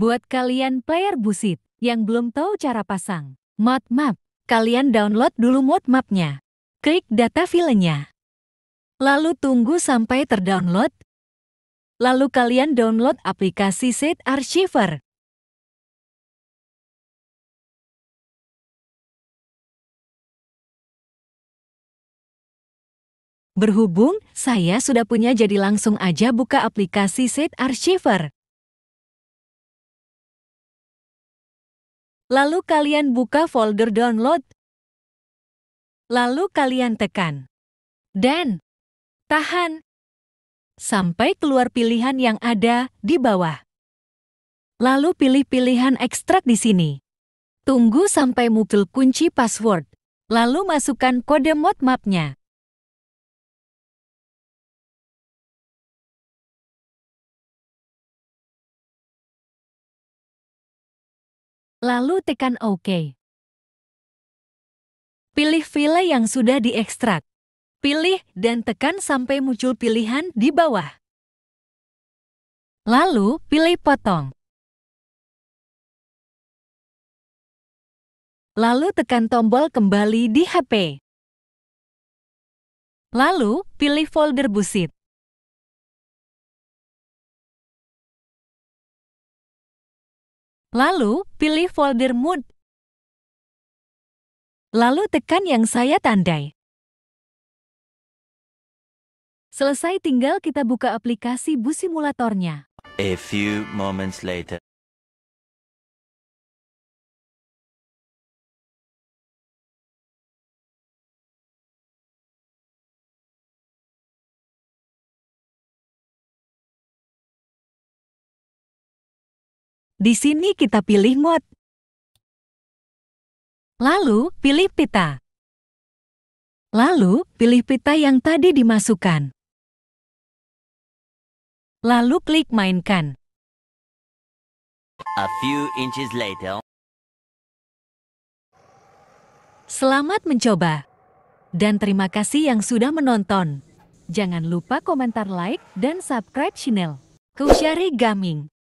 Buat kalian player busit yang belum tahu cara pasang mod map, kalian download dulu mod mapnya. Klik data filenya. Lalu tunggu sampai terdownload. Lalu kalian download aplikasi Set Archiver. Berhubung, saya sudah punya jadi langsung aja buka aplikasi Set Archiver. Lalu kalian buka folder download. Lalu kalian tekan. Dan tahan sampai keluar pilihan yang ada di bawah. Lalu pilih pilihan ekstrak di sini. Tunggu sampai muncul kunci password. Lalu masukkan kode mod mapnya. Lalu tekan OK. Pilih file yang sudah diekstrak. Pilih dan tekan sampai muncul pilihan di bawah. Lalu, pilih potong. Lalu tekan tombol kembali di HP. Lalu, pilih folder busit. Lalu, pilih folder Mood. Lalu tekan yang saya tandai. Selesai tinggal kita buka aplikasi bus simulatornya. A few moments later. Di sini kita pilih mode. Lalu, pilih pita. Lalu, pilih pita yang tadi dimasukkan. Lalu klik mainkan. A few inches later. Selamat mencoba. Dan terima kasih yang sudah menonton. Jangan lupa komentar like dan subscribe channel. Kusyari Gaming.